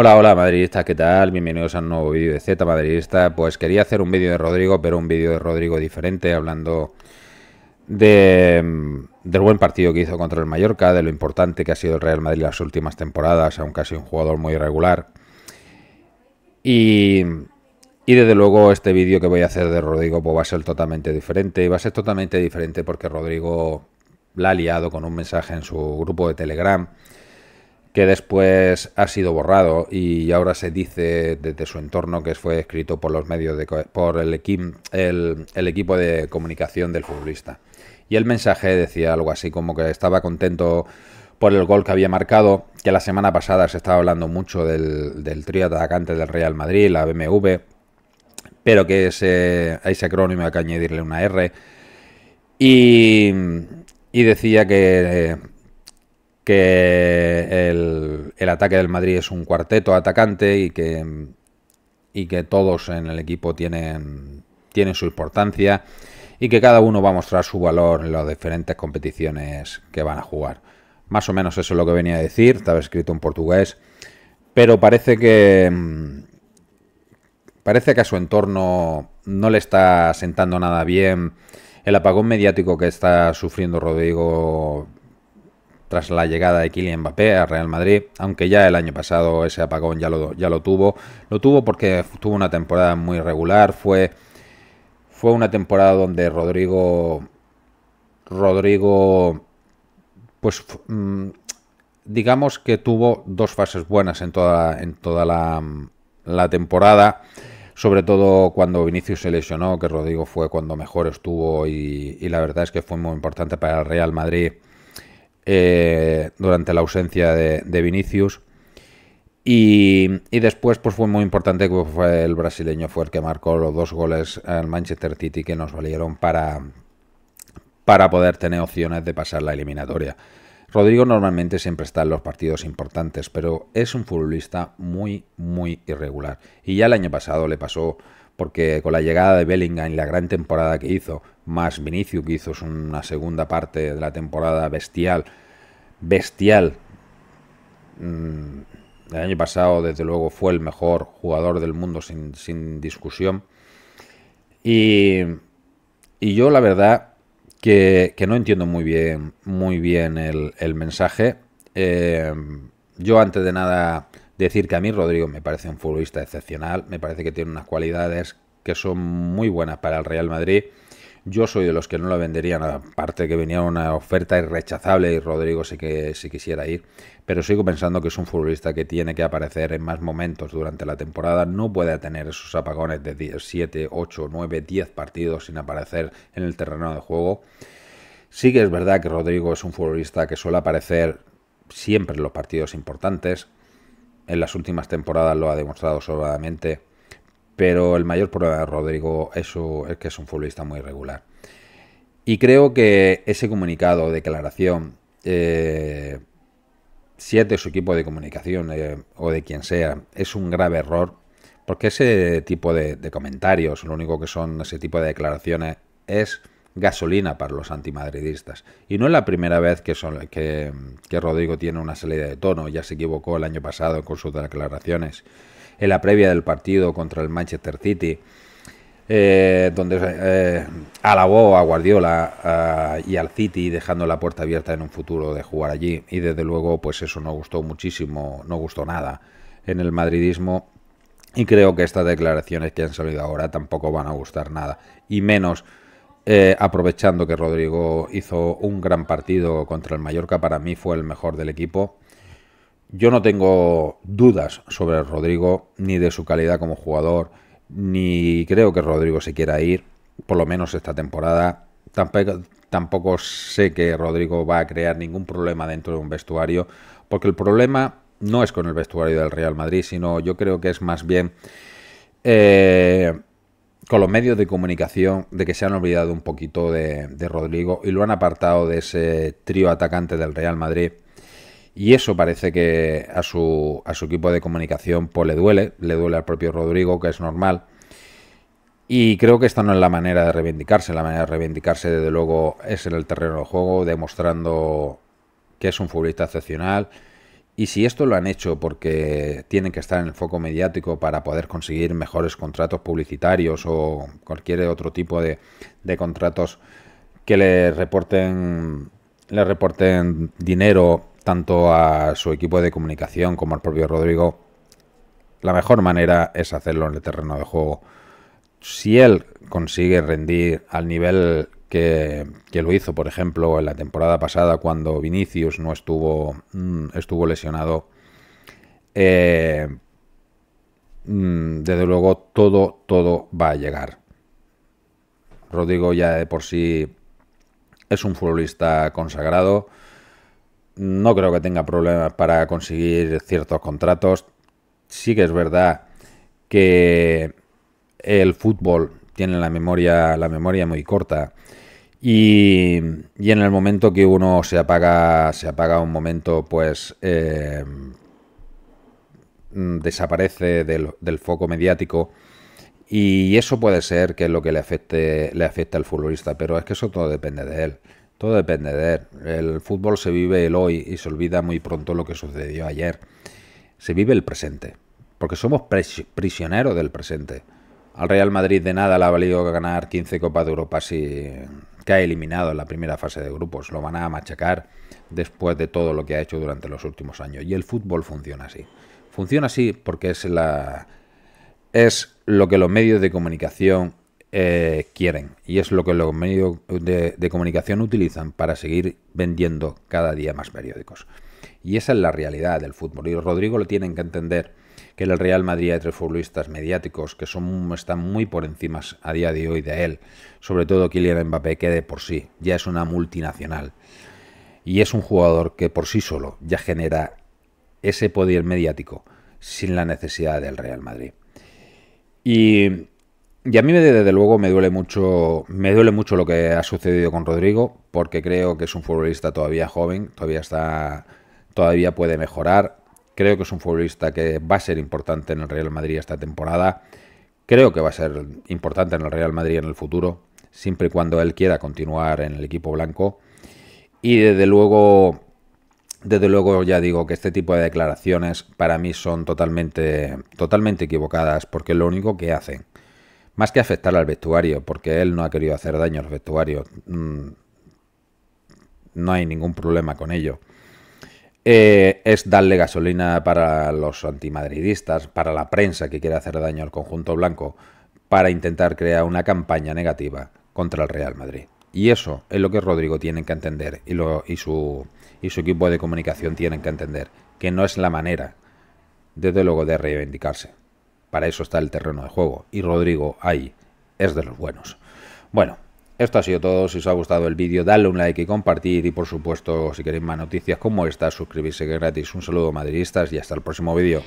Hola, hola madridistas, ¿qué tal? Bienvenidos a un nuevo vídeo de Z Madridista. Pues quería hacer un vídeo de Rodrigo, pero un vídeo de Rodrigo diferente, hablando mm, del buen partido que hizo contra el Mallorca, de lo importante que ha sido el Real Madrid las últimas temporadas, aunque casi un jugador muy irregular. Y, y desde luego este vídeo que voy a hacer de Rodrigo pues va a ser totalmente diferente. Y va a ser totalmente diferente porque Rodrigo la ha liado con un mensaje en su grupo de Telegram que después ha sido borrado y ahora se dice desde su entorno que fue escrito por los medios de, por el, el, equipo de comunicación del futbolista. Y el mensaje decía algo así como que estaba contento por el gol que había marcado, que la semana pasada se estaba hablando mucho del, del trío atacante del Real Madrid, la BMW, pero que ese, ese acrónimo hay que añadirle una R. y decía que que el, ataque del Madrid es un cuarteto atacante y que, y que todos en el equipo tienen, su importancia y que cada uno va a mostrar su valor en las diferentes competiciones que van a jugar. Más o menos eso es lo que venía a decir, estaba escrito en portugués, pero parece que parece que a su entorno no le está sentando nada bien el apagón mediático que está sufriendo Rodrigo tras la llegada de Kylian Mbappé a Real Madrid, aunque ya el año pasado ese apagón ya lo, ya lo tuvo. Lo tuvo porque tuvo una temporada muy regular, fue, fue una temporada donde Rodrigo... Rodrigo... Pues... Mm, digamos que tuvo dos fases buenas en toda, en toda la, temporada sobre todo cuando Vinicius se lesionó, que Rodrigo fue cuando mejor estuvo y, y, la verdad es que fue muy importante para el Real Madrid eh, durante la ausencia de, Vinicius. Y, después pues fue muy importante que el brasileño, fue el que marcó los dos goles al Manchester City que nos valieron para, para poder tener opciones de pasar la eliminatoria. Rodrigo normalmente siempre está en los partidos importantes, pero es un futbolista muy, muy irregular. Y ya el año pasado le pasó porque con la llegada de Bellingham y la gran temporada que hizo, más Vinicius, que hizo una segunda parte de la temporada bestial, bestial. Mm, el año pasado, desde luego, fue el mejor jugador del mundo sin, discusión. Y, yo, la verdad, que, no entiendo muy bien, muy bien el, mensaje. Eh, yo, antes de nada, decir que a mí Rodrigo me parece un futbolista excepcional, me parece que tiene unas cualidades que son muy buenas para el Real Madrid yo soy de los que no la venderían, aparte que venía una oferta irrechazable y Rodrigo sí que sí quisiera ir, pero sigo pensando que es un futbolista que tiene que aparecer en más momentos durante la temporada, no puede tener esos apagones de 7, 8, 9, 10 partidos sin aparecer en el terreno de juego. Sí que es verdad que Rodrigo es un futbolista que suele aparecer siempre en los partidos importantes, en las últimas temporadas lo ha demostrado sobradamente pero el mayor problema de Rodrigo es, que es un futbolista muy regular. Y creo que ese comunicado o declaración, siete eh, si de su equipo de comunicación eh, o de quien sea, es un grave error, porque ese tipo de, comentarios, lo único que son ese tipo de declaraciones, es gasolina para los antimadridistas. Y no es la primera vez que, son, que, que, Rodrigo tiene una salida de tono, ya se equivocó el año pasado con sus declaraciones en la previa del partido contra el Manchester City, eh, donde eh, alabó a Guardiola eh, y al City dejando la puerta abierta en un futuro de jugar allí y desde luego pues eso no gustó muchísimo, no gustó nada en el madridismo y creo que estas declaraciones que han salido ahora tampoco van a gustar nada y menos aprovechando que Rodrigo hizo un gran partido contra el Mallorca, para mí fue el mejor del equipo yo no tengo dudas sobre Rodrigo, ni de su calidad como jugador, ni creo que Rodrigo se quiera ir, por lo menos esta temporada. Tampoco, tampoco sé que Rodrigo va a crear ningún problema dentro de un vestuario, porque el problema no es con el vestuario del Real Madrid, sino yo creo que es más bien eh, con los medios de comunicación de que se han olvidado un poquito de Rodrigo y lo han apartado de ese trío atacante del Real Madrid y eso parece que a su, a su equipo de comunicación pues, le duele, le duele al propio Rodrigo, que es normal. Y creo que esta no es la manera de reivindicarse. La manera de reivindicarse, desde luego, es en el terreno de juego, demostrando que es un futbolista excepcional. Y si esto lo han hecho porque tienen que estar en el foco mediático para poder conseguir mejores contratos publicitarios o cualquier otro tipo de, de contratos que le reporten, le reporten dinero tanto a su equipo de comunicación como al propio Rodrigo, la mejor manera es hacerlo en el terreno de juego. Si él consigue rendir al nivel que, lo hizo, por ejemplo, en la temporada pasada cuando Vinicius no estuvo, mm, estuvo lesionado, eh, mm, desde luego todo, todo va a llegar. Rodrigo ya de por sí es un futbolista consagrado no creo que tenga problemas para conseguir ciertos contratos. Sí que es verdad que el fútbol tiene la memoria, la memoria muy corta. Y, en el momento que uno se apaga, se apaga un momento, pues em, desaparece del, foco mediático. Y eso puede ser que es lo que le afecte, le afecta al futbolista, pero es que eso todo depende de él. Todo depende de él. El fútbol se vive el hoy y se olvida muy pronto lo que sucedió ayer. Se vive el presente, porque somos prisioneros del presente. Al Real Madrid de nada le ha valido ganar 15 Copas de Europa si ha eliminado en la primera fase de grupos. Lo van a machacar después de todo lo que ha hecho durante los últimos años. Y el fútbol funciona así. Funciona así porque es la es lo que los medios de comunicación eh, quieren y es lo que los medios de, comunicación utilizan para seguir vendiendo cada día más periódicos. Y esa es la realidad del fútbol. Y Rodrigo lo tienen que entender que el Real Madrid hay tres futbolistas mediáticos que son, están muy por encima a día de hoy de él, sobre todo Kylian Mbappé, que de por sí ya es una multinacional. Y es un jugador que por sí solo ya genera ese poder mediático sin la necesidad del Real Madrid. Y y a mí desde luego me duele mucho, me duele mucho lo que ha sucedido con Rodrigo, porque creo que es un futbolista todavía joven, todavía está, todavía puede mejorar. Creo que es un futbolista que va a ser importante en el Real Madrid esta temporada. Creo que va a ser importante en el Real Madrid en el futuro, siempre y cuando él quiera continuar en el equipo blanco. Y desde luego, desde luego ya digo que este tipo de declaraciones para mí son totalmente, totalmente equivocadas, porque lo único que hacen más que afectar al vestuario, porque él no ha querido hacer daño al vestuario. Mm, no hay ningún problema con ello. Eh, es darle gasolina para los antimadridistas, para la prensa que quiere hacer daño al conjunto blanco, para intentar crear una campaña negativa contra el Real Madrid. Y eso es lo que Rodrigo tiene que entender y, lo, su, y su equipo de comunicación tienen que entender, que no es la manera, desde luego, de reivindicarse. Para eso está el terreno de juego. Y Rodrigo ahí es de los buenos. Bueno, esto ha sido todo. Si os ha gustado el vídeo, dadle un like y compartir. Y por supuesto, si queréis más noticias como esta, suscribirse que es gratis. Un saludo madridistas y hasta el próximo vídeo.